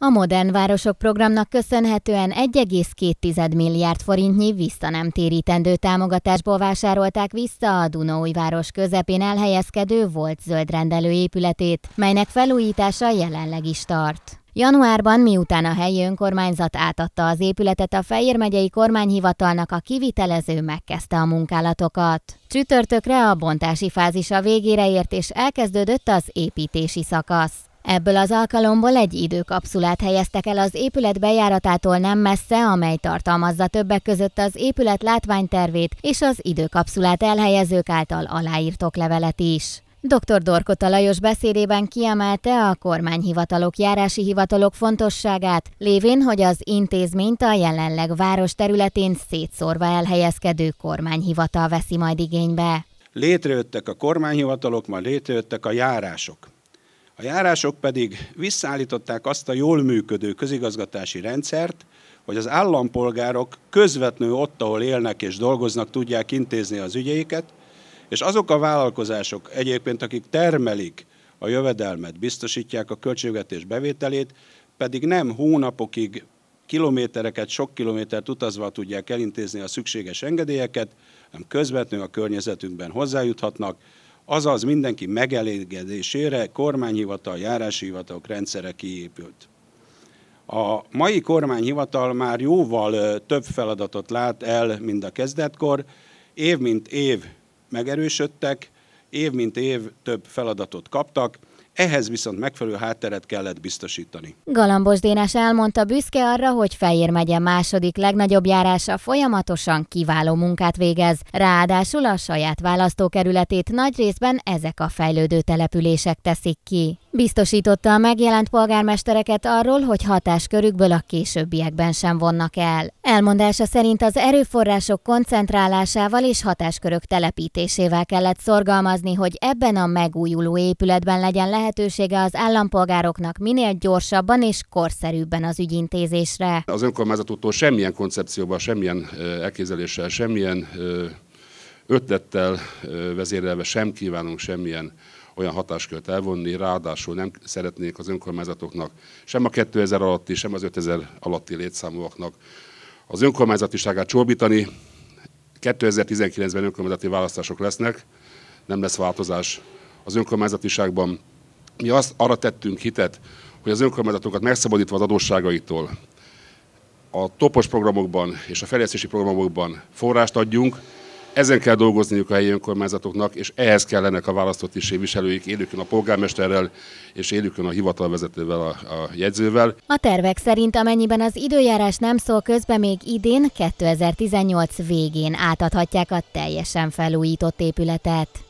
A Modern Városok programnak köszönhetően 1,2 milliárd forintnyi vissza nem térítendő támogatásból vásárolták vissza a Dunaújváros közepén elhelyezkedő volt zöldrendelő épületét, melynek felújítása jelenleg is tart. Januárban, miután a helyi önkormányzat átadta az épületet a Fejér megyei kormányhivatalnak, a kivitelező megkezdte a munkálatokat. Csütörtökre a bontási fázisa végére ért és elkezdődött az építési szakasz. Ebből az alkalomból egy időkapszulát helyeztek el az épület bejáratától nem messze, amely tartalmazza többek között az épület látványtervét és az időkapszulát elhelyezők által aláírt oklevelet is. Dr. Dorkota Lajos beszédében kiemelte a kormányhivatalok járási hivatalok fontosságát, lévén, hogy az intézményt a jelenleg város területén szétszórva elhelyezkedő kormányhivatal veszi majd igénybe. Létrejöttek a kormányhivatalok, majd létrejöttek a járások. A járások pedig visszaállították azt a jól működő közigazgatási rendszert, hogy az állampolgárok közvetlenül ott, ahol élnek és dolgoznak, tudják intézni az ügyeiket, és azok a vállalkozások egyébként, akik termelik a jövedelmet, biztosítják a költségvetés bevételét, pedig nem hónapokig kilométereket, sok kilométert utazva tudják elintézni a szükséges engedélyeket, hanem közvetlenül a környezetünkben hozzájuthatnak, azaz mindenki megelégedésére kormányhivatal, járási hivatalok rendszere kiépült. A mai kormányhivatal már jóval több feladatot lát el, mint a kezdetkor. Év mint év megerősödtek, év mint év több feladatot kaptak, ehhez viszont megfelelő hátteret kellett biztosítani. Galambos Dénes elmondta büszke arra, hogy Fejér megye második legnagyobb járása folyamatosan kiváló munkát végez. Ráadásul a saját választókerületét nagy részben ezek a fejlődő települések teszik ki. Biztosította a megjelent polgármestereket arról, hogy hatáskörükből a későbbiekben sem vonnak el. Elmondása szerint az erőforrások koncentrálásával és hatáskörök telepítésével kellett szorgalmazni, hogy ebben a megújuló épületben legyen lehet lehetősége az állampolgároknak minél gyorsabban és korszerűbben az ügyintézésre. Az önkormányzatoktól semmilyen koncepcióval, semmilyen elképzeléssel, semmilyen ötlettel vezérelve sem kívánunk semmilyen olyan hatáskört elvonni, ráadásul nem szeretnék az önkormányzatoknak, sem a 2000 alatti, sem az 5000 alatti létszámúaknak az önkormányzatiságát csorbítani. 2019-ben önkormányzati választások lesznek, nem lesz változás az önkormányzatiságban mi azt arra tettünk hitet, hogy az önkormányzatokat megszabadítva az adósságaitól, a topos programokban és a fejlesztési programokban forrást adjunk, ezen kell dolgozniuk a helyi önkormányzatoknak, és ehhez kellenek a választott viselőik, élükön a polgármesterrel és élőkön a hivatalvezetővel, a, a jegyzővel. A tervek szerint, amennyiben az időjárás nem szól közben még idén, 2018 végén átadhatják a teljesen felújított épületet.